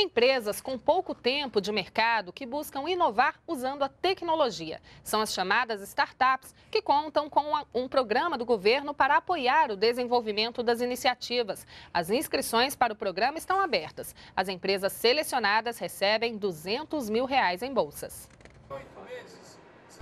Empresas com pouco tempo de mercado que buscam inovar usando a tecnologia. São as chamadas startups, que contam com um programa do governo para apoiar o desenvolvimento das iniciativas. As inscrições para o programa estão abertas. As empresas selecionadas recebem 200 mil reais em bolsas.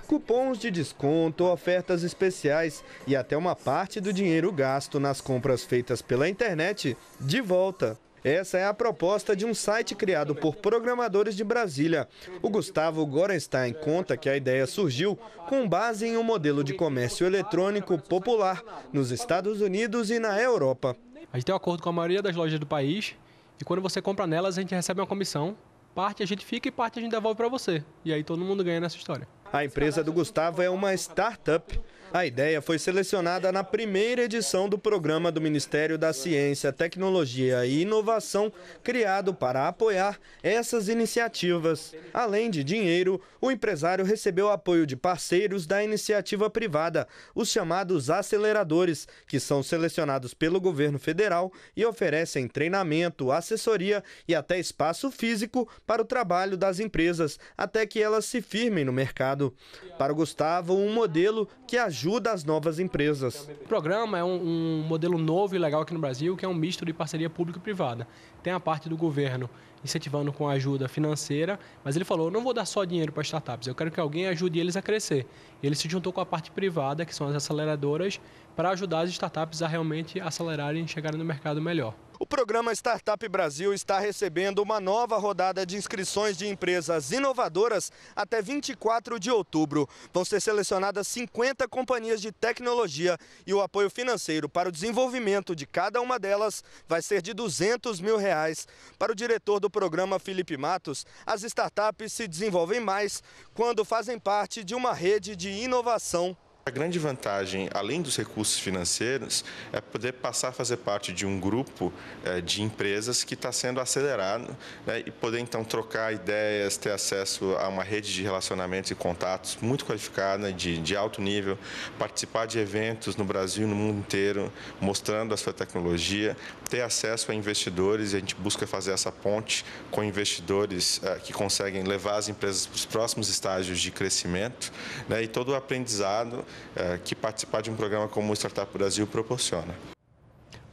Cupons de desconto, ofertas especiais e até uma parte do dinheiro gasto nas compras feitas pela internet de volta. Essa é a proposta de um site criado por programadores de Brasília. O Gustavo Gorenstein conta que a ideia surgiu com base em um modelo de comércio eletrônico popular nos Estados Unidos e na Europa. A gente tem um acordo com a maioria das lojas do país e quando você compra nelas, a gente recebe uma comissão. Parte a gente fica e parte a gente devolve para você. E aí todo mundo ganha nessa história. A empresa do Gustavo é uma startup. A ideia foi selecionada na primeira edição do programa do Ministério da Ciência, Tecnologia e Inovação, criado para apoiar essas iniciativas. Além de dinheiro, o empresário recebeu apoio de parceiros da iniciativa privada, os chamados aceleradores, que são selecionados pelo governo federal e oferecem treinamento, assessoria e até espaço físico para o trabalho das empresas, até que elas se firmem no mercado mercado. Para o Gustavo, um modelo que ajuda as novas empresas. O programa é um, um modelo novo e legal aqui no Brasil, que é um misto de parceria público-privada. Tem a parte do governo incentivando com ajuda financeira, mas ele falou: não vou dar só dinheiro para startups, eu quero que alguém ajude eles a crescer. Ele se juntou com a parte privada, que são as aceleradoras, para ajudar as startups a realmente acelerarem e chegarem no mercado melhor programa Startup Brasil está recebendo uma nova rodada de inscrições de empresas inovadoras até 24 de outubro. Vão ser selecionadas 50 companhias de tecnologia e o apoio financeiro para o desenvolvimento de cada uma delas vai ser de 200 mil reais. Para o diretor do programa, Felipe Matos, as startups se desenvolvem mais quando fazem parte de uma rede de inovação a grande vantagem, além dos recursos financeiros, é poder passar a fazer parte de um grupo eh, de empresas que está sendo acelerado né, e poder então trocar ideias, ter acesso a uma rede de relacionamentos e contatos muito qualificada, de, de alto nível, participar de eventos no Brasil e no mundo inteiro, mostrando a sua tecnologia, ter acesso a investidores, e a gente busca fazer essa ponte com investidores eh, que conseguem levar as empresas para os próximos estágios de crescimento né, e todo o aprendizado eh, que participar de um programa como o Startup Brasil proporciona.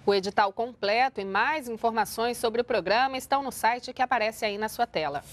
O edital completo e mais informações sobre o programa estão no site que aparece aí na sua tela.